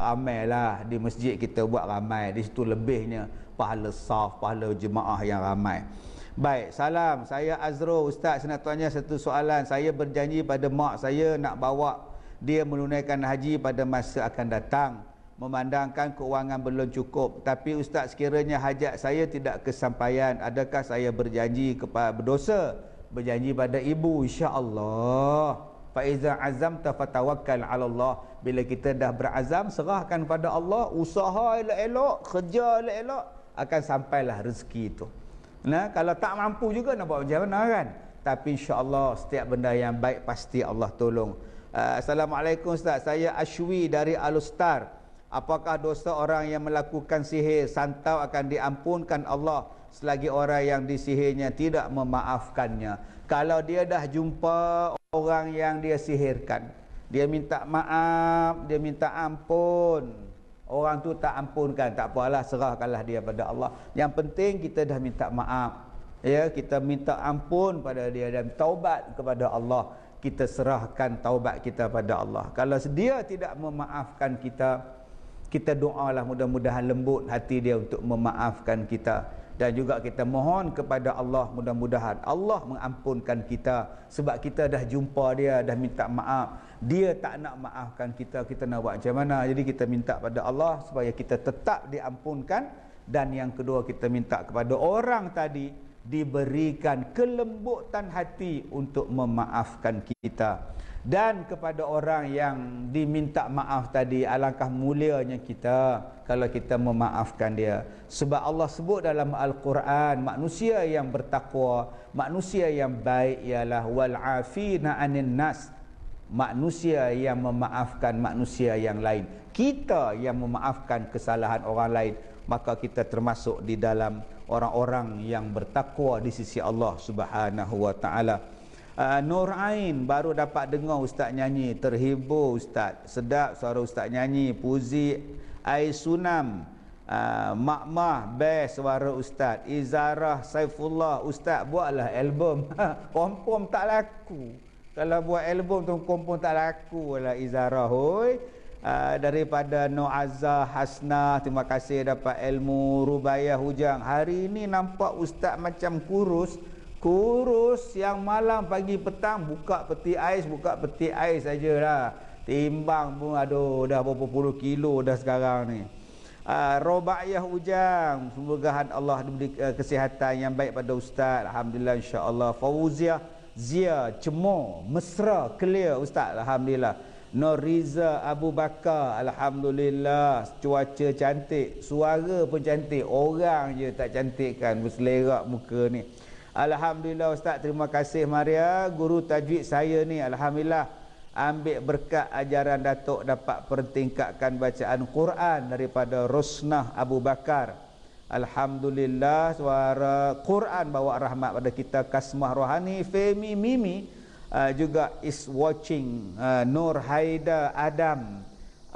ramai lah di masjid kita buat ramai. Di situ lebihnya pahala sah, pahala jemaah yang ramai. Baik, salam. Saya Azro, Ustaz. Saya nak satu soalan. Saya berjanji pada mak saya nak bawa dia menunaikan haji pada masa akan datang memandangkan keuangan belum cukup tapi ustaz sekiranya hajat saya tidak kesampaian adakah saya berjanji kepada berdosa berjanji pada ibu insyaallah fa iza azamta fatawakkal ala Allah bila kita dah berazam serahkan pada Allah usaha elok-elok kerja elok-elok akan sampailah rezeki itu nah kalau tak mampu juga nak buat macam mana kan tapi insyaallah setiap benda yang baik pasti Allah tolong ah, assalamualaikum ustaz saya Ashwi dari Alustar Apakah dosa orang yang melakukan sihir santau akan diampunkan Allah selagi orang yang disihirnya tidak memaafkannya. Kalau dia dah jumpa orang yang dia sihirkan, dia minta maaf, dia minta ampun. Orang tu tak ampunkan, tak apalah serahkanlah dia pada Allah. Yang penting kita dah minta maaf. Ya, kita minta ampun pada dia dan taubat kepada Allah. Kita serahkan taubat kita pada Allah. Kalau dia tidak memaafkan kita, kita doa doalah mudah-mudahan lembut hati dia untuk memaafkan kita dan juga kita mohon kepada Allah mudah-mudahan Allah mengampunkan kita sebab kita dah jumpa dia dah minta maaf dia tak nak maafkan kita kita nak buat macam mana jadi kita minta pada Allah supaya kita tetap diampunkan dan yang kedua kita minta kepada orang tadi diberikan kelembutan hati untuk memaafkan kita dan kepada orang yang diminta maaf tadi alangkah mulianya kita kalau kita memaafkan dia sebab Allah sebut dalam al-Quran manusia yang bertakwa manusia yang baik ialah walafina anin nas manusia yang memaafkan manusia yang lain kita yang memaafkan kesalahan orang lain maka kita termasuk di dalam orang-orang yang bertakwa di sisi Allah Subhanahu wa taala Uh, Nur Ain baru dapat dengar ustaz nyanyi terhibur ustaz sedap suara ustaz nyanyi Puzi Ai uh, ah, Makmah best suara ustaz Izarah Saifullah ustaz buatlah album kompom tak laku kalau buat album tu kompom tak laku lah Izarah hoi uh, daripada Noaza Hasna terima kasih dapat ilmu Rubayah Hujang hari ini nampak ustaz macam kurus Kurus yang malam pagi petang buka peti ais buka peti ais sajalah. Timbang pun aduh dah berapa puluh kilo dah sekarang ni. Uh, ah, Robaiyah ujang semoga Allah diberi uh, kesihatan yang baik pada ustaz. Alhamdulillah insya-Allah. Fauzia, Zia Cemo Mesra clear ustaz. Alhamdulillah. Noriza Abu Bakar Alhamdulillah Cuaca cantik Suara pun cantik Orang je tak cantikkan Berselerak muka ni Alhamdulillah Ustaz terima kasih Maria ya, Guru tajwid saya ni Alhamdulillah Ambil berkat ajaran Datuk dapat pertingkatkan bacaan Quran Daripada Rosnah Abu Bakar Alhamdulillah suara Quran bawa rahmat pada kita Kasmah Rohani, Femi, Mimi uh, Juga is watching uh, Nur Haida Adam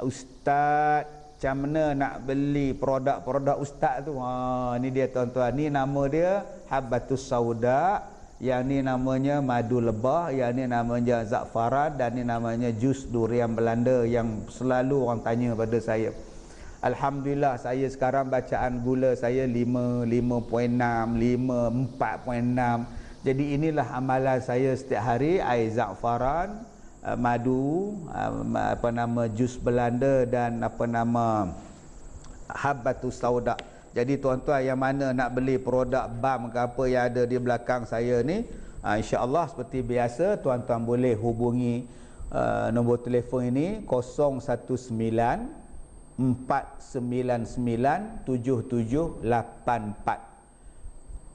Ustaz macam mana nak beli produk-produk ustaz tu ha ni dia tuan-tuan ni nama dia habatus sauda yang ni namanya madu lebah yang ni namanya zafaran dan ni namanya jus durian belanda yang selalu orang tanya pada saya Alhamdulillah saya sekarang bacaan gula saya 5, 5.6, 5, 4.6 Jadi inilah amalan saya setiap hari Air za'faran, uh, madu uh, apa nama jus belanda dan apa nama habatu sauda jadi tuan-tuan yang mana nak beli produk BAM ke apa yang ada di belakang saya ni uh, insyaAllah seperti biasa tuan-tuan boleh hubungi uh, nombor telefon ini 019 499-7784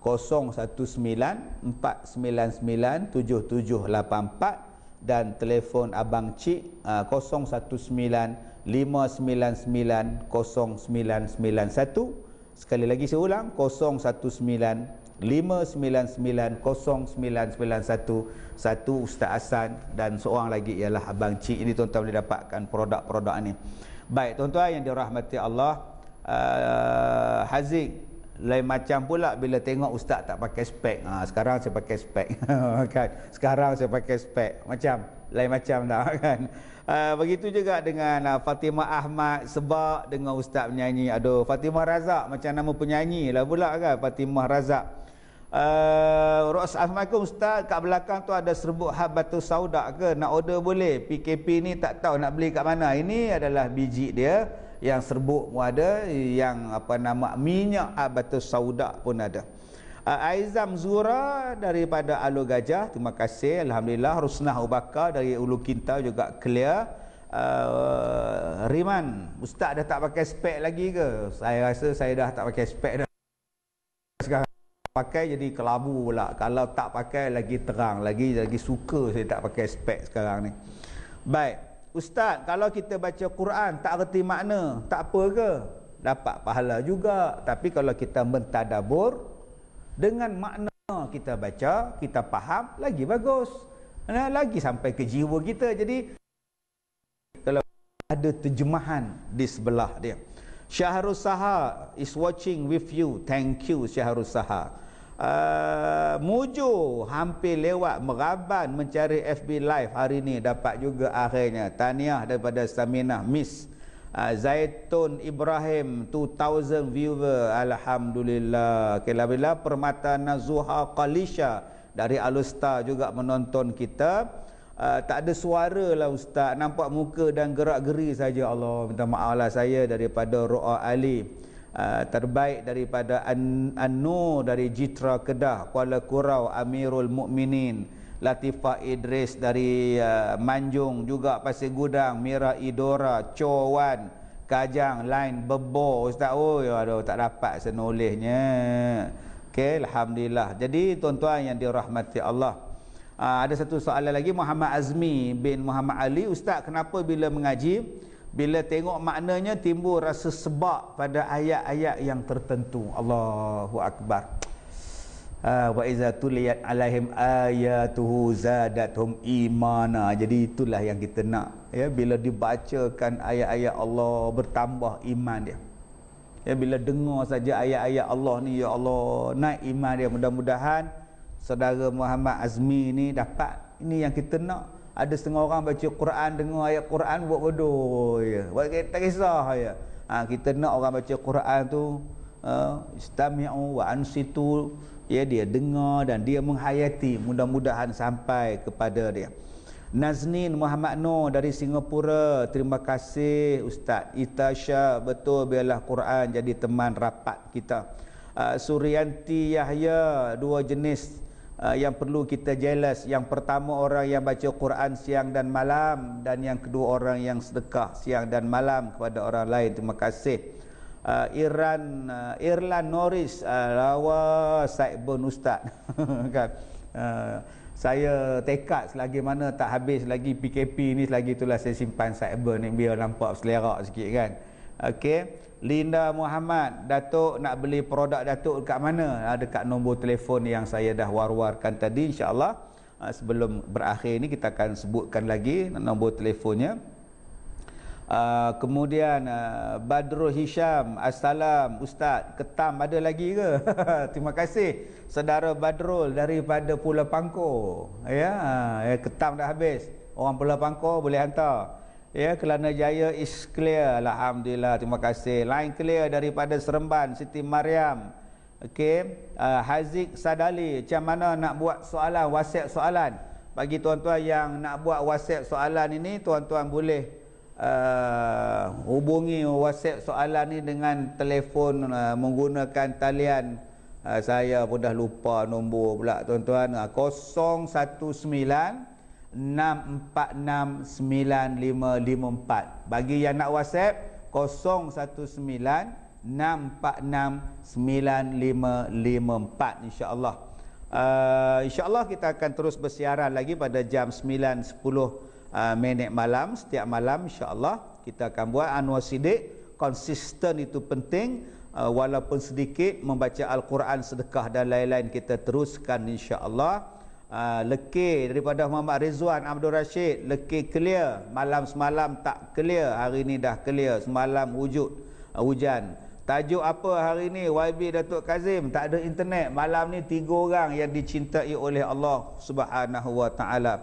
019-499-7784 dan telefon abang cik uh, ah, 0195990991 sekali lagi saya ulang 0195990991 satu ustaz Hasan dan seorang lagi ialah abang cik ini tuan-tuan boleh dapatkan produk-produk ini baik tuan-tuan yang dirahmati Allah uh, Haziq lain macam pula bila tengok ustaz tak pakai spek ha, sekarang saya pakai spek kan sekarang saya pakai spek macam lain macam dah kan uh, begitu juga dengan uh, Fatimah Ahmad sebab dengan ustaz menyanyi aduh Fatimah Razak macam nama penyanyi lah pula kan Fatimah Razak uh, Ros Assalamualaikum Ustaz Kat belakang tu ada serbuk hab batu saudak ke Nak order boleh PKP ni tak tahu nak beli kat mana Ini adalah biji dia yang serbuk pun ada yang apa nama minyak abatu sauda pun ada ah, Aizam Zura daripada Alu Gajah terima kasih alhamdulillah Rusnah Ubaka dari Ulu Kinta juga clear uh, Riman ustaz dah tak pakai spek lagi ke saya rasa saya dah tak pakai spek dah sekarang pakai jadi kelabu pula kalau tak pakai lagi terang lagi lagi suka saya tak pakai spek sekarang ni baik Ustaz, kalau kita baca Quran tak reti makna, tak apa ke? Dapat pahala juga. Tapi kalau kita mentadabur dengan makna kita baca, kita faham lagi bagus. Nah Lagi sampai ke jiwa kita. Jadi kalau ada terjemahan di sebelah dia. Syahrul Saha is watching with you. Thank you Syahrul Saha uh, ah, Mujo hampir lewat meraban mencari FB live hari ini? dapat juga akhirnya Tahniah daripada stamina Miss uh, Zaitun Ibrahim 2000 viewer Alhamdulillah okay, Permata Nazuha Qalisha dari Alustar juga menonton kita Uh, tak ada suara lah Ustaz. Nampak muka dan gerak-geri saja Allah. Minta maaf lah saya daripada Ru'a Ali. Ah, terbaik daripada an dari Jitra Kedah Kuala Kurau Amirul Mukminin Latifa Idris dari uh, Manjung juga Pasir Gudang Mira Idora Chowan Kajang Lain Bebo Ustaz oh ya aduh tak dapat senulisnya Okay, Alhamdulillah Jadi tuan-tuan yang dirahmati Allah uh, Ada satu soalan lagi Muhammad Azmi bin Muhammad Ali Ustaz kenapa bila mengaji bila tengok maknanya timbul rasa sebab pada ayat-ayat yang tertentu Allahu akbar ah, wa iza tuliyat alaihim ayatuhu zadatum imana jadi itulah yang kita nak ya bila dibacakan ayat-ayat Allah bertambah iman dia ya bila dengar saja ayat-ayat Allah ni ya Allah naik iman dia mudah-mudahan saudara Muhammad Azmi ni dapat ini yang kita nak ada setengah orang baca Quran dengar ayat Quran buat bodoh ya. Buat tak kisah ya. Ha, kita nak orang baca Quran tu uh, istami'u wa ansitu ya dia dengar dan dia menghayati mudah-mudahan sampai kepada dia. Naznin Muhammad Noor dari Singapura. Terima kasih Ustaz. Itasha betul biarlah Quran jadi teman rapat kita. Uh, Suryanti Yahya dua jenis Ah, yang perlu kita jelas, yang pertama orang yang baca Quran siang dan malam dan yang kedua orang yang sedekah siang dan malam kepada orang lain terima kasih uh, Iran uh, Irland Norris rawa uh, Said bin Ustaz kan uh, saya tekad selagi mana tak habis lagi PKP ni selagi itulah saya simpan Said bin ni biar nampak selerak sikit kan okey Linda Muhammad, Datuk nak beli produk Datuk dekat mana? Ah, dekat nombor telefon yang saya dah war-warkan tadi insyaAllah. Ah, sebelum berakhir ini kita akan sebutkan lagi nombor telefonnya. Ah, kemudian Badrul Hisham, Assalam Ustaz, Ketam ada lagi ke? Terima kasih. Saudara Badrul daripada Pulau Pangkor. Ya, ya, ketam dah habis. Orang Pulau Pangkor boleh hantar. Ya, Kelana Jaya is clear. Alhamdulillah. Terima kasih. Line clear daripada Seremban, Siti Mariam. okay. Uh, Haziq Sadali. Macam mana nak buat soalan, wasiat soalan? Bagi tuan-tuan yang nak buat wasiat soalan ini, tuan-tuan boleh uh, hubungi wasiat soalan ini dengan telefon uh, menggunakan talian. Uh, saya pun dah lupa nombor pula tuan-tuan. Uh, 019 0169465554 bagi yang nak WhatsApp 0196469554 Allah uh, insyaallah kita akan terus bersiaran lagi pada jam 9.10 uh, minit malam setiap malam insyaallah kita akan buat Anwar Siddiq konsisten itu penting uh, walaupun sedikit membaca al-Quran sedekah dan lain-lain kita teruskan insyaallah allah uh, lekir daripada Muhammad Rizwan Abdul Rashid lekir clear malam semalam tak clear hari ini dah clear semalam wujud uh, hujan tajuk apa hari ini YB Datuk Kazim tak ada internet malam ni tiga orang yang dicintai oleh Allah Subhanahu Wa Taala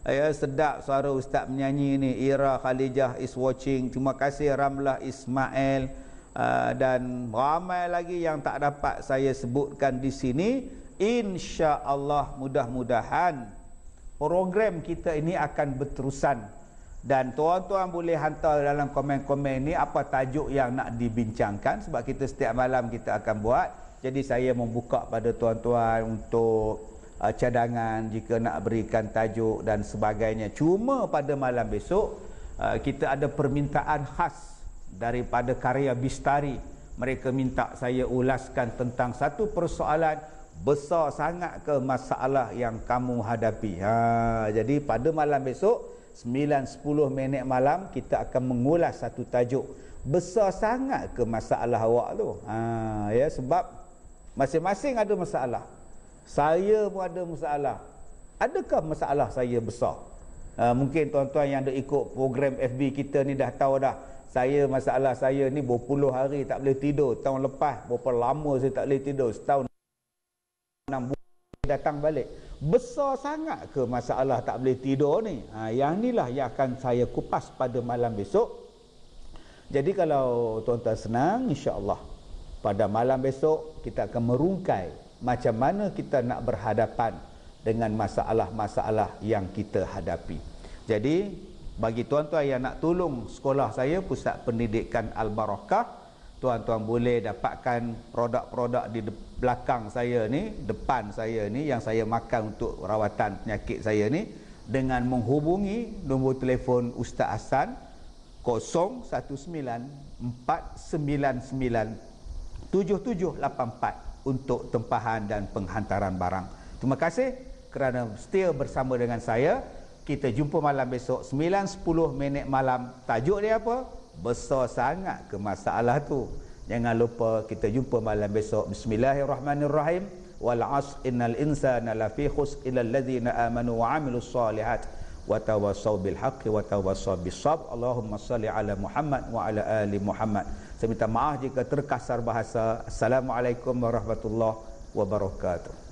Ya, sedap suara ustaz menyanyi ni Ira Khalijah is watching Terima kasih Ramlah Ismail uh, Dan ramai lagi yang tak dapat saya sebutkan di sini insya-Allah mudah-mudahan program kita ini akan berterusan dan tuan-tuan boleh hantar dalam komen-komen ini apa tajuk yang nak dibincangkan sebab kita setiap malam kita akan buat jadi saya membuka pada tuan-tuan untuk uh, cadangan jika nak berikan tajuk dan sebagainya cuma pada malam besok uh, kita ada permintaan khas daripada karya Bistari mereka minta saya ulaskan tentang satu persoalan besar sangat ke masalah yang kamu hadapi. Ha, jadi pada malam besok 9-10 minit malam kita akan mengulas satu tajuk besar sangat ke masalah awak tu. Ha, ya sebab masing-masing ada masalah. Saya pun ada masalah. Adakah masalah saya besar? Ha, mungkin tuan-tuan yang ada ikut program FB kita ni dah tahu dah saya masalah saya ni berpuluh hari tak boleh tidur tahun lepas berapa lama saya tak boleh tidur setahun 6 bulan datang balik besar sangat ke masalah tak boleh tidur ni ha, yang lah yang akan saya kupas pada malam besok jadi kalau tuan-tuan senang insyaAllah pada malam besok kita akan merungkai macam mana kita nak berhadapan dengan masalah-masalah yang kita hadapi jadi bagi tuan-tuan yang nak tolong sekolah saya Pusat Pendidikan Al-Barakah tuan-tuan boleh dapatkan produk-produk di belakang saya ni, depan saya ni yang saya makan untuk rawatan penyakit saya ni dengan menghubungi nombor telefon Ustaz Hasan 0194997784 untuk tempahan dan penghantaran barang. Terima kasih kerana setia bersama dengan saya. Kita jumpa malam besok 9.10 minit malam. Tajuk dia apa? besar sangat ke masalah tu jangan lupa kita jumpa malam besok bismillahirrahmanirrahim wal asr innal insana lafi khusr illa alladhina amanu wa amilus salihat wa tawassaw bil haqqi wa tawassaw bis sabr allahumma salli ala muhammad wa ala ali muhammad saya minta maaf jika terkasar bahasa assalamualaikum warahmatullahi wabarakatuh